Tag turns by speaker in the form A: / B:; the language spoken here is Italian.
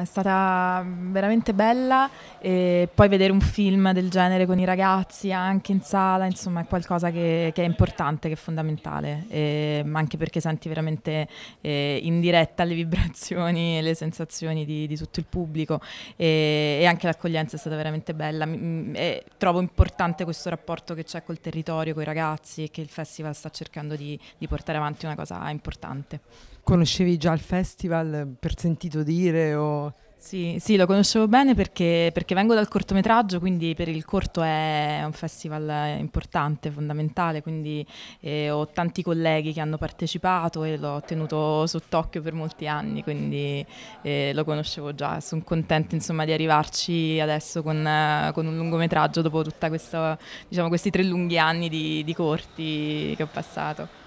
A: È stata veramente bella e poi vedere un film del genere con i ragazzi anche in sala, insomma, è qualcosa che, che è importante, che è fondamentale, e, anche perché senti veramente eh, in diretta le vibrazioni e le sensazioni di, di tutto il pubblico e, e anche l'accoglienza è stata veramente bella. E trovo importante questo rapporto che c'è col territorio, con i ragazzi e che il festival sta cercando di, di portare avanti una cosa importante.
B: Conoscevi già il festival per sentito dire o
A: sì, sì, lo conoscevo bene perché, perché, vengo dal cortometraggio, quindi per il corto è un festival importante, fondamentale, quindi eh, ho tanti colleghi che hanno partecipato e l'ho tenuto sott'occhio per molti anni, quindi eh, lo conoscevo già. Sono contenta insomma, di arrivarci adesso con, eh, con un lungometraggio dopo tutti diciamo, questi tre lunghi anni di, di corti che ho passato.